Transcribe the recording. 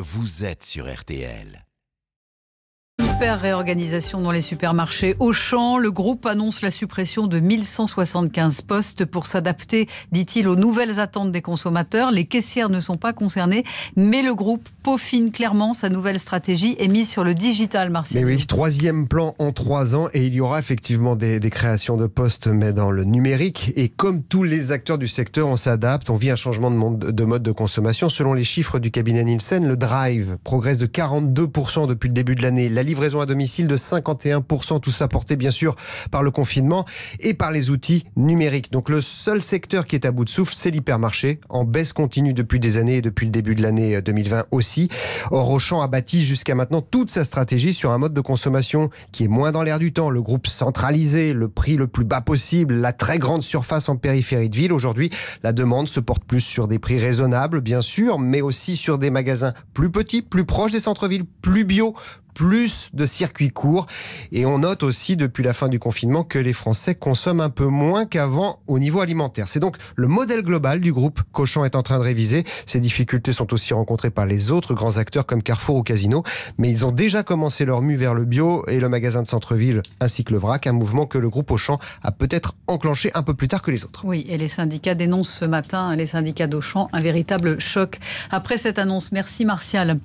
Vous êtes sur RTL. Super réorganisation dans les supermarchés. Auchan, le groupe annonce la suppression de 1175 postes pour s'adapter, dit-il, aux nouvelles attentes des consommateurs. Les caissières ne sont pas concernées, mais le groupe peaufine clairement sa nouvelle stratégie et mise sur le digital, Marcel. Mais oui, troisième plan en trois ans et il y aura effectivement des, créations de postes, mais dans le numérique. Et comme tous les acteurs du secteur, on s'adapte, on vit un changement de, de mode de consommation. Selon les chiffres du cabinet Nielsen, le drive progresse de 42% depuis le début de l'année. La livraison à domicile de 51%. Tout ça porté bien sûr par le confinement et par les outils numériques. Donc le seul secteur qui est à bout de souffle, c'est l'hypermarché, en baisse continue depuis des années et depuis le début de l'année 2020 euh, aussi. Or, Auchan a bâti jusqu'à maintenant toute sa stratégie sur un mode de consommation qui est moins dans l'air du temps, le groupe centralisé, le prix le plus bas possible, la très grande surface en périphérie de ville. Aujourd'hui, la demande se porte plus sur des prix raisonnables, bien sûr, mais aussi sur des magasins plus petits, plus proches des centres-villes, plus bio, plus de circuits courts. Et on note aussi depuis la fin du confinement que les Français consomment un peu moins qu'avant au niveau alimentaire. C'est donc le modèle global du groupe qu'Auchan est en train de réviser. Ces difficultés sont aussi rencontrées par les autres grands acteurs comme Carrefour ou Casino. Mais ils ont déjà commencé leur mue vers le bio et le magasin de centre-ville ainsi que le vrac, un mouvement que le groupe Auchan a peut-être enclenché un peu plus tard que les autres. Oui, et les syndicats dénoncent ce matin, les syndicats d'Auchan, un véritable choc. Après cette annonce, merci Martial.